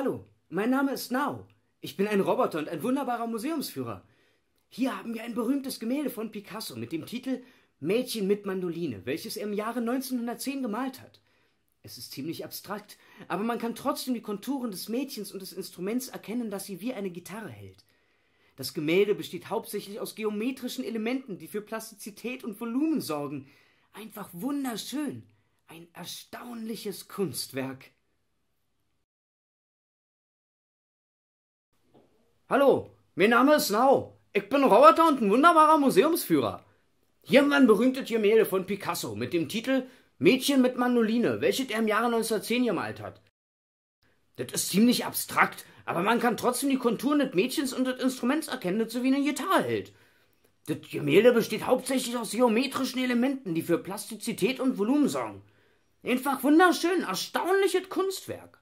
Hallo, mein Name ist Now. Ich bin ein Roboter und ein wunderbarer Museumsführer. Hier haben wir ein berühmtes Gemälde von Picasso mit dem Titel Mädchen mit Mandoline, welches er im Jahre 1910 gemalt hat. Es ist ziemlich abstrakt, aber man kann trotzdem die Konturen des Mädchens und des Instruments erkennen, das sie wie eine Gitarre hält. Das Gemälde besteht hauptsächlich aus geometrischen Elementen, die für Plastizität und Volumen sorgen. Einfach wunderschön. Ein erstaunliches Kunstwerk. Hallo, mein Name ist Nau. Ich bin Roboter und ein wunderbarer Museumsführer. Hier haben wir ein berühmtes Gemälde von Picasso mit dem Titel Mädchen mit Mandoline, welches er im Jahre 1910 gemalt hat. Das ist ziemlich abstrakt, aber man kann trotzdem die Konturen des Mädchens und des Instruments erkennen, das so wie eine Gitarre hält. Das Gemälde besteht hauptsächlich aus geometrischen Elementen, die für Plastizität und Volumen sorgen. Einfach wunderschön, erstaunliches Kunstwerk.